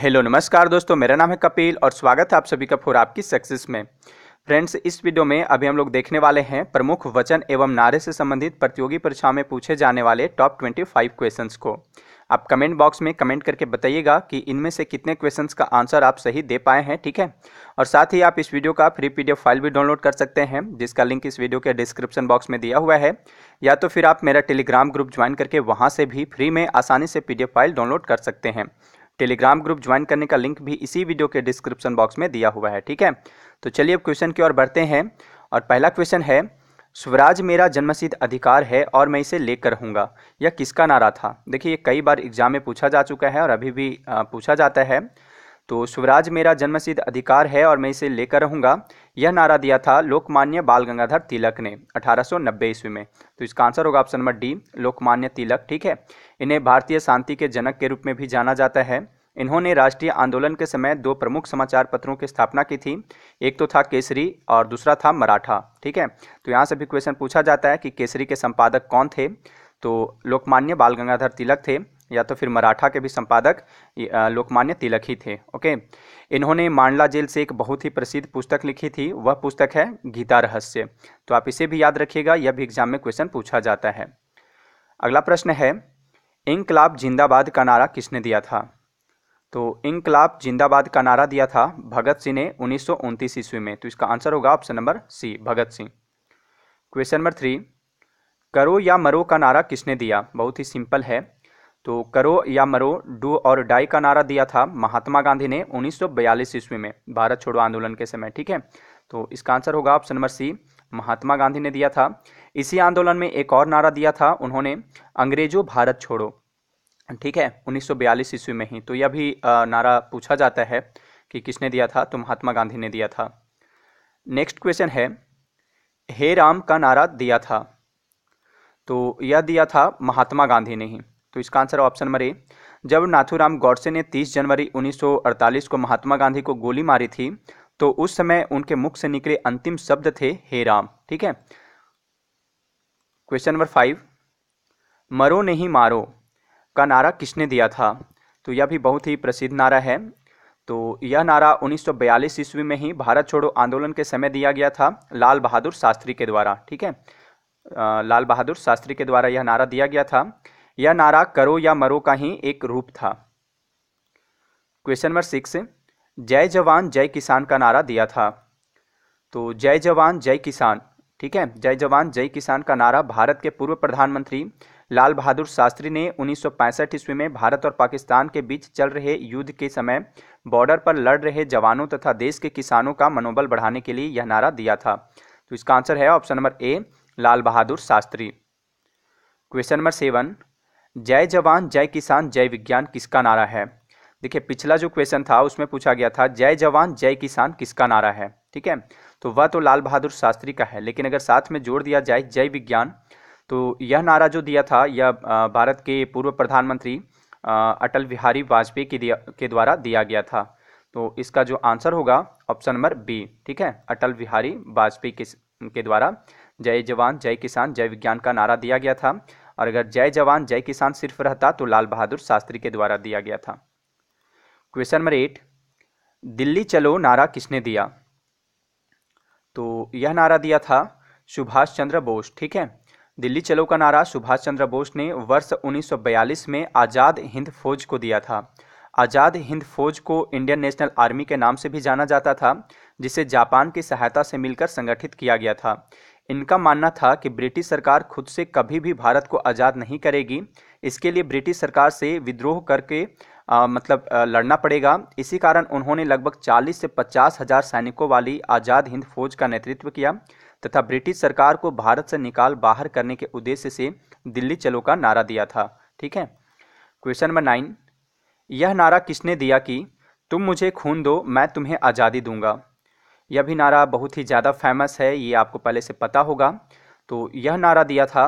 hello नमस्कार दोस्तों मेरा नाम है कपिल और स्वागत है आप सभी का फोर आपकी सक्सेस में फ्रेंड्स इस वीडियो में अभी हम लोग देखने वाले हैं प्रमुख वचन एवं नारे से संबंधित प्रतियोगी परीक्षा में पूछे जाने वाले टॉप ट्वेंटी फाइव क्वेश्चन को आप कमेंट बॉक्स में कमेंट करके बताइएगा कि इनमें से कितने क्वेश्चन का आंसर आप सही दे पाए हैं ठीक है और साथ ही आप इस वीडियो का फ्री पी फाइल भी डाउनलोड कर सकते हैं जिसका लिंक इस वीडियो के डिस्क्रिप्शन बॉक्स में दिया हुआ है या तो फिर आप मेरा टेलीग्राम ग्रुप ज्वाइन करके वहाँ से भी फ्री में आसानी से पी फाइल डाउनलोड कर सकते हैं टेलीग्राम ग्रुप ज्वाइन करने का लिंक भी इसी वीडियो के डिस्क्रिप्शन बॉक्स में दिया हुआ है ठीक है तो चलिए अब क्वेश्चन की ओर बढ़ते हैं और पहला क्वेश्चन है स्वराज मेरा जन्मसिद्ध अधिकार है और मैं इसे लेकर रहूँगा यह किसका नारा था देखिए ये कई बार एग्जाम में पूछा जा चुका है और अभी भी पूछा जाता है तो स्वराज मेरा जन्मसिद्ध अधिकार है और मैं इसे लेकर रहूंगा यह नारा दिया था लोकमान्य बाल गंगाधर तिलक ने 1890 ईस्वी में तो इसका आंसर होगा option number D Lokmanya Tilak ठीक है इन्हें भारतीय शांति के जनक के रूप में भी जाना जाता है इन्होंने राष्ट्रीय आंदोलन के समय दो प्रमुख समाचार पत्रों की स्थापना की थी एक तो था केसरी और दूसरा था मराठा ठीक है तो यहाँ से भी क्वेश्चन पूछा जाता है कि केसरी के संपादक कौन थे तो लोकमान्य बाल गंगाधर तिलक थे या तो फिर मराठा के भी संपादक लोकमान्य तिलक ही थे ओके इन्होंने मांडला जेल से एक बहुत ही प्रसिद्ध पुस्तक लिखी थी वह पुस्तक है गीता रहस्य तो आप इसे भी याद रखिएगा यह भी एग्जाम में क्वेश्चन पूछा जाता है अगला प्रश्न है इंकलाब जिंदाबाद का नारा किसने दिया था तो इंकलाब जिंदाबाद का नारा दिया था भगत सिंह ने उन्नीस ईस्वी में तो इसका आंसर होगा option number C Bhagat Singh question number three करो या मरो का नारा किसने दिया बहुत ही सिंपल है तो करो या मरो डू और डाई का नारा दिया था महात्मा गांधी ने 1942 ईस्वी में भारत छोड़ो आंदोलन के समय ठीक है तो इसका आंसर होगा option number C Mahatma Gandhi ने दिया था इसी आंदोलन में एक और नारा दिया था उन्होंने अंग्रेजों भारत छोड़ो ठीक है 1942 ईस्वी में ही तो यह भी नारा पूछा जाता है कि किसने दिया था तो महात्मा गांधी ने दिया था नेक्स्ट क्वेश्चन है हे राम का नारा दिया था तो यह दिया था महात्मा गांधी ने ही तो इसका आंसर ऑप्शन नंबर ए जब नाथुराम गौडसे ने 30 जनवरी 1948 को महात्मा गांधी को गोली मारी थी तो उस समय उनके मुख से निकले अंतिम शब्द थे हे राम ठीक है क्वेश्चन नंबर फाइव मरो नहीं मारो का नारा किसने दिया था तो यह भी बहुत ही प्रसिद्ध नारा है तो यह नारा 1942 ईस्वी में ही भारत छोड़ो आंदोलन के समय दिया गया था लाल बहादुर शास्त्री के द्वारा ठीक है लाल बहादुर शास्त्री के द्वारा यह नारा दिया गया था यह नारा करो या मरो का ही एक रूप था क्वेश्चन नंबर सिक्स जय जवान जय किसान का नारा दिया था तो जय जवान जय किसान ठीक है जय जवान जय किसान का नारा भारत के पूर्व प्रधानमंत्री लाल बहादुर शास्त्री ने उन्नीस ईस्वी में भारत और पाकिस्तान के बीच चल रहे युद्ध के समय बॉर्डर पर लड़ रहे जवानों तथा देश के किसानों का मनोबल बढ़ाने के लिए यह नारा दिया था तो इसका आंसर है option number A Lal Bahadur Shastri question number seven जय जवान जय किसान जय विज्ञान किसका नारा है देखिए पिछला जो क्वेश्चन था उसमें पूछा गया था जय जवान जय किसान किसका नारा है ठीक है तो वह तो लाल बहादुर शास्त्री का है लेकिन अगर साथ में जोड़ दिया जाए जय विज्ञान तो यह नारा जो दिया था यह भारत के पूर्व प्रधानमंत्री अटल बिहारी वाजपेयी के दिया के द्वारा दिया गया था तो इसका जो आंसर होगा ऑप्शन नंबर बी ठीक है अटल बिहारी वाजपेयी के के द्वारा जय जवान जय किसान जय विज्ञान का नारा दिया गया था और अगर जय जवान जय किसान सिर्फ रहता तो लाल बहादुर शास्त्री के द्वारा दिया गया था क्वेश्चन नंबर एट दिल्ली चलो नारा किसने दिया तो यह नारा दिया था सुभाष चंद्र बोस ठीक है दिल्ली चलो का नारा सुभाष चंद्र बोस ने वर्ष 1942 में आज़ाद हिंद फौज को दिया था आज़ाद हिंद फौज को इंडियन नेशनल आर्मी के नाम से भी जाना जाता था जिसे जापान की सहायता से मिलकर संगठित किया गया था इनका मानना था कि ब्रिटिश सरकार खुद से कभी भी भारत को आज़ाद नहीं करेगी इसके लिए ब्रिटिश सरकार से विद्रोह करके आ, मतलब आ, लड़ना पड़ेगा इसी कारण उन्होंने लगभग 40 से पचास हजार सैनिकों वाली आज़ाद हिंद फौज का नेतृत्व किया तथा ब्रिटिश सरकार को भारत से निकाल बाहर करने के उद्देश्य से दिल्ली चलो का नारा दिया था ठीक है क्वेश्चन नंबर नाइन यह नारा किसने दिया कि तुम मुझे खून दो मैं तुम्हें आज़ादी दूंगा यह भी नारा बहुत ही ज़्यादा फेमस है ये आपको पहले से पता होगा तो यह नारा दिया था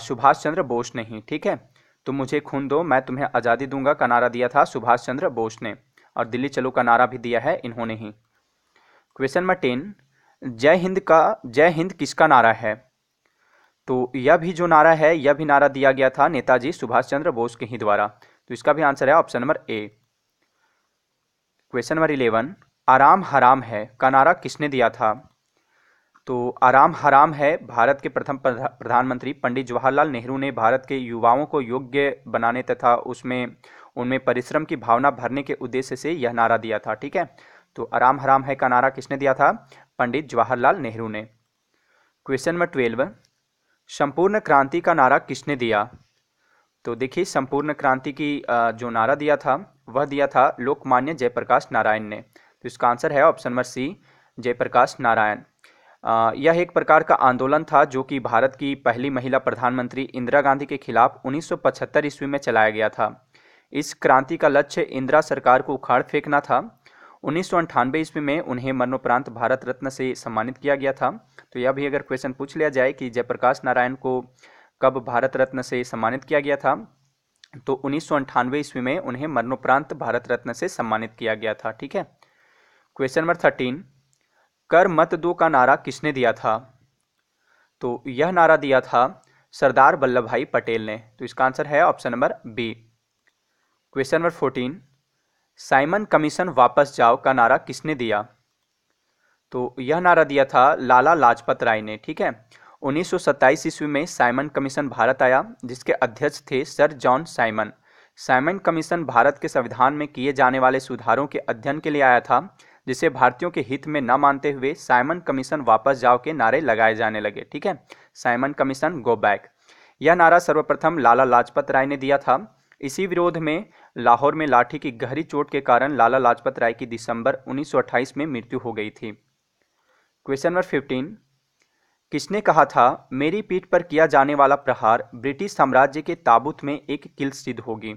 सुभाष चंद्र बोस ने ही ठीक है तुम तो मुझे खून दो मैं तुम्हें आज़ादी दूंगा का नारा दिया था सुभाष चंद्र बोस ने और दिल्ली चलो का नारा भी दिया है इन्होंने ही क्वेश्चन नंबर टेन जय हिंद का जय हिंद किसका नारा है तो यह भी जो नारा है यह भी नारा दिया गया था नेताजी सुभाष चंद्र बोस के ही द्वारा तो इसका भी आंसर है option number A question number eleven आराम हराम है का नारा किसने दिया था तो आराम हराम है भारत के प्रथम प्रधानमंत्री पंडित जवाहरलाल नेहरू ने भारत के युवाओं को योग्य बनाने तथा उसमें उनमें परिश्रम की भावना भरने के उद्देश्य से यह नारा दिया था ठीक है तो आराम हराम है का नारा किसने दिया था पंडित जवाहरलाल नेहरू ने क्वेश्चन नंबर ट्वेल्व संपूर्ण क्रांति का नारा किसने दिया तो देखिए संपूर्ण क्रांति की जो नारा दिया था वह दिया था लोकमान्य जयप्रकाश नारायण ने तो इसका आंसर है option number C Jayaprakash Narayan यह एक प्रकार का आंदोलन था जो कि भारत की पहली महिला प्रधानमंत्री इंदिरा गांधी के खिलाफ 1975 ईस्वी में चलाया गया था इस क्रांति का लक्ष्य इंदिरा सरकार को उखाड़ फेंकना था उन्नीस ईस्वी में उन्हें मरणोपरांत भारत रत्न से सम्मानित किया गया था तो यह भी अगर क्वेश्चन पूछ लिया जाए कि जयप्रकाश नारायण को कब भारत रत्न से सम्मानित किया गया था तो उन्नीस ईस्वी में उन्हें मरणोपरांत भारत रत्न से सम्मानित किया गया था ठीक है क्वेश्चन नंबर थर्टीन कर मत दो का नारा किसने दिया था तो यह नारा दिया था सरदार वल्लभ भाई पटेल ने तो इसका आंसर है option number B question number fourteen Simon commission वापस जाओ का नारा किसने दिया तो यह नारा दिया था लाला लाजपत राय ने ठीक है 1927 ईस्वी में साइमन कमीशन भारत आया जिसके अध्यक्ष थे sir John Simon Simon commission Bharat के संविधान में किए जाने वाले सुधारों के अध्ययन के लिए आया था जिसे भारतीयों के हित में न मानते हुए साइमन कमीशन वापस जाओ के नारे लगाए जाने लगे ठीक है साइमन कमीशन गो बैक यह नारा सर्वप्रथम लाला लाजपत राय ने दिया था इसी विरोध में लाहौर में लाठी की गहरी चोट के कारण लाला लाजपत राय की दिसंबर 1928 में मृत्यु हो गई थी क्वेश्चन नंबर फिफ्टीन किसने कहा था मेरी पीठ पर किया जाने वाला प्रहार ब्रिटिश साम्राज्य के ताबूत में एक किल सिद्ध होगी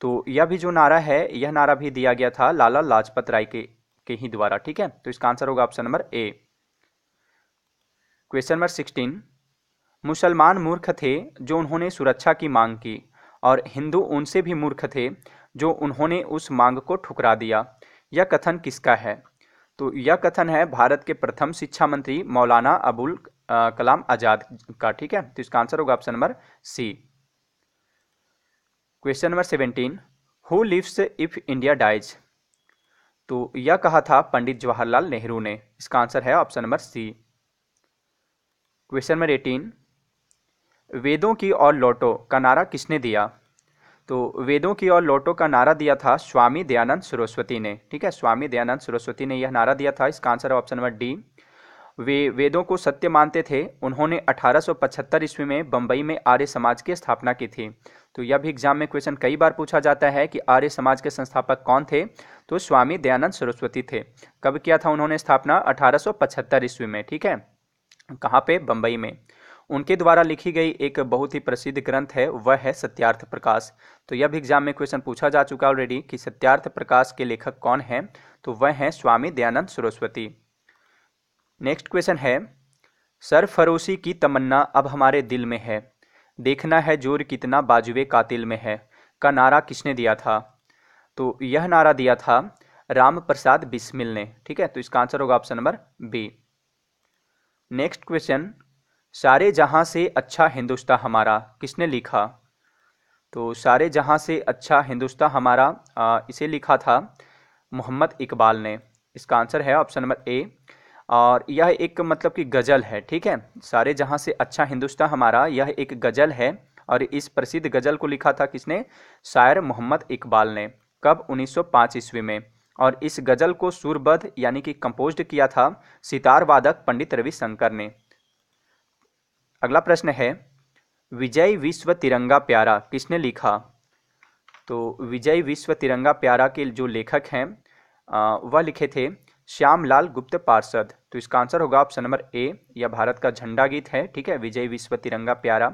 तो यह भी जो नारा है यह नारा भी दिया गया था लाला लाजपत राय के के ही द्वारा ठीक है तो इसका आंसर होगा option number A question number sixteen मुसलमान मूर्ख थे जो उन्होंने सुरक्षा की मांग की और हिंदू उनसे भी मूर्ख थे जो उन्होंने उस मांग को ठुकरा दिया यह कथन किसका है तो यह कथन है भारत के प्रथम शिक्षा मंत्री मौलाना अबुल कलाम आज़ाद का ठीक है तो इसका आंसर होगा option number C question number seventeen who lives if India dies तो यह कहा था पंडित जवाहरलाल नेहरू ने इसका आंसर है option number C question number eighteen वेदों की और लोटो का नारा किसने दिया तो वेदों की और लोटो का नारा दिया था स्वामी दयानंद सरस्वती ने ठीक है स्वामी दयानंद सरस्वती ने यह नारा दिया था इसका आंसर है ऑप्शन नंबर डी वे वेदों को सत्य मानते थे उन्होंने 1875 ईस्वी में बंबई में आर्य समाज की स्थापना की थी तो यह भी एग्जाम में क्वेश्चन कई बार पूछा जाता है कि आर्य समाज के संस्थापक कौन थे तो स्वामी दयानंद सरस्वती थे कब किया था उन्होंने स्थापना 1875 ईस्वी में ठीक है कहाँ पे बंबई में उनके द्वारा लिखी गई एक बहुत ही प्रसिद्ध ग्रंथ है वह है सत्यार्थ प्रकाश तो यह भी एग्जाम में क्वेश्चन पूछा जा चुका है ऑलरेडी कि सत्यार्थ प्रकाश के लेखक कौन है तो वह है स्वामी दयानंद सरस्वती नेक्स्ट क्वेश्चन है सर फरोशी की तमन्ना अब हमारे दिल में है देखना है जोर कितना बाजुए कातिल में है का नारा किसने दिया था तो यह नारा दिया था राम प्रसाद बिस्मिल ने ठीक है तो इसका आंसर होगा option number B next question सारे जहां से अच्छा हिंदुस्तान हमारा किसने लिखा तो सारे जहां से अच्छा हिंदुस्तान हमारा आ, इसे लिखा था मोहम्मद इकबाल ने इसका आंसर है ऑप्शन नंबर ए और यह एक मतलब कि गज़ल है ठीक है सारे जहां से अच्छा हिंदुस्तान हमारा यह एक गज़ल है और इस प्रसिद्ध गज़ल को लिखा था किसने शायर मोहम्मद इकबाल ने कब 1905 ईस्वी में और इस गज़ल को सुरबद्ध यानी कि कंपोज्ड किया था सितार वादक पंडित रविशंकर ने अगला प्रश्न है विजय विश्व तिरंगा प्यारा किसने लिखा तो विजय विश्व तिरंगा प्यारा के जो लेखक हैं वह लिखे थे श्यामलाल गुप्त पार्षद तो इसका आंसर होगा ऑप्शन नंबर ए यह भारत का झंडा गीत है ठीक है विजय विश्व तिरंगा प्यारा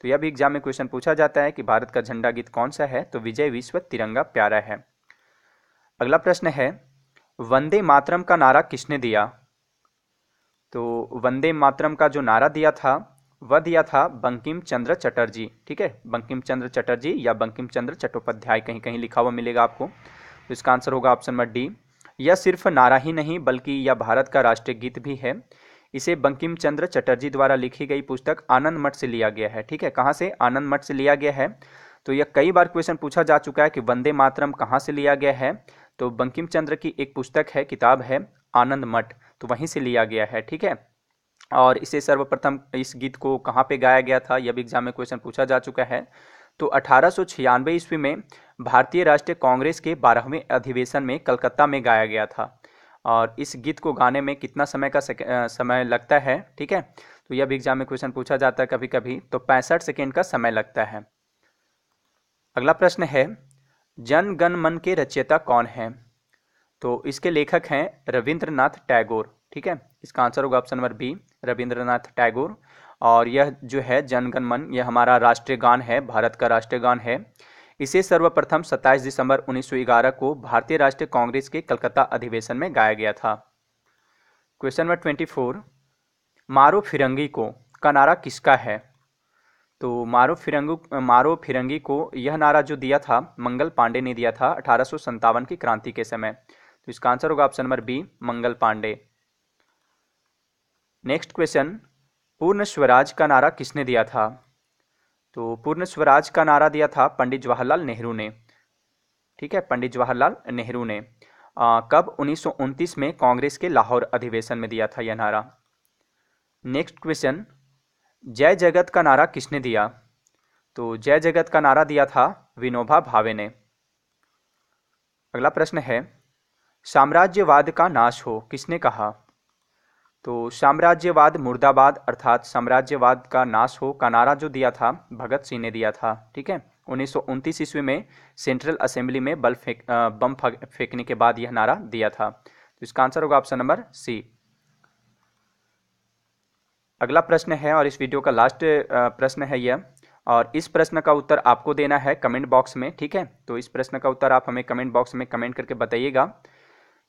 तो यह भी एग्जाम में क्वेश्चन पूछा जाता है कि भारत का झंडा गीत कौन सा है तो विजय विश्व तिरंगा प्यारा है अगला प्रश्न है वंदे मातरम का नारा किसने दिया तो वंदे मातरम का जो नारा दिया था वह दिया था बंकिम चंद्र चटर्जी ठीक है बंकिम चंद्र चटर्जी या बंकिम चंद्र चट्टोपाध्याय कहीं कहीं लिखा हुआ मिलेगा आपको तो इसका आंसर होगा ऑप्शन नंबर डी यह सिर्फ नारा ही नहीं बल्कि यह भारत का राष्ट्रीय गीत भी है इसे बंकिम चंद्र चटर्जी द्वारा लिखी गई पुस्तक आनंद मठ से लिया गया है ठीक है कहाँ से आनंद मठ से लिया गया है तो यह कई बार क्वेश्चन पूछा जा चुका है कि वंदे मातरम कहाँ से लिया गया है तो बंकिम चंद्र की एक पुस्तक है किताब है आनंद मठ तो वहीं से लिया गया है ठीक है और इसे सर्वप्रथम इस गीत को कहाँ पे गाया गया था यह भी एग्जाम में क्वेश्चन पूछा जा चुका है तो अठारह ईस्वी में भारतीय राष्ट्रीय कांग्रेस के बारहवें अधिवेशन में कलकत्ता में गाया गया था और इस गीत को गाने में कितना समय का समय लगता है ठीक है तो यह भी एग्जाम में क्वेश्चन पूछा जाता है कभी कभी तो पैंसठ सेकेंड का समय लगता है अगला प्रश्न है जन गण मन के रचयिता कौन है तो इसके लेखक हैं रविंद्रनाथ टैगोर ठीक है इसका आंसर होगा option number B Rabindranath Tagore और यह जो है गण मन यह हमारा राष्ट्रीय गान है भारत का राष्ट्रीय गान है इसे सर्वप्रथम 27 दिसंबर 1911 को भारतीय राष्ट्रीय कांग्रेस के कलकत्ता अधिवेशन में गाया गया था क्वेश्चन नंबर 24 मारो फिरंगी को का नारा किसका है तो मारो फिरंगू मारो फिरंगी को यह नारा जो दिया था मंगल पांडे ने दिया था अठारह की क्रांति के समय तो इसका आंसर होगा option number B Mangal Pandey next question Purna Swaraj का नारा किसने दिया था तो पूर्ण स्वराज का नारा दिया था पंडित जवाहरलाल नेहरू ने ठीक है पंडित जवाहरलाल नेहरू ने आ, कब उन्नीस में कांग्रेस के लाहौर अधिवेशन में दिया था यह नारा नेक्स्ट क्वेश्चन जय जगत का नारा किसने दिया तो जय जगत का नारा दिया था विनोबा भावे ने अगला प्रश्न है साम्राज्यवाद का नाश हो किसने कहा तो साम्राज्यवाद मुर्दाबाद अर्थात साम्राज्यवाद का नाश हो का नारा जो दिया था भगत सिंह ने दिया था ठीक है उन्नीस सौ ईस्वी में सेंट्रल असेंबली में बल फेंक बम फेंकने के बाद यह नारा दिया था तो इसका आंसर होगा ऑप्शन नंबर सी अगला प्रश्न है और इस वीडियो का लास्ट प्रश्न है यह और इस प्रश्न का उत्तर आपको देना है कमेंट बॉक्स में ठीक है तो इस प्रश्न का उत्तर आप हमें कमेंट बॉक्स में कमेंट करके बताइएगा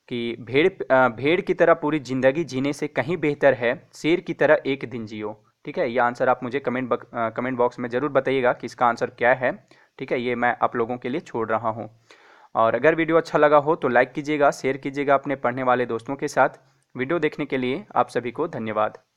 कि भेड़ भेड़ की तरह पूरी ज़िंदगी जीने से कहीं बेहतर है शेर की तरह एक दिन जियो ठीक है ये आंसर आप मुझे कमेंट बक, कमेंट बॉक्स में ज़रूर बताइएगा कि इसका आंसर क्या है ठीक है ये मैं आप लोगों के लिए छोड़ रहा हूँ और अगर वीडियो अच्छा लगा हो तो लाइक कीजिएगा शेयर कीजिएगा अपने पढ़ने वाले दोस्तों के साथ वीडियो देखने के लिए आप सभी को धन्यवाद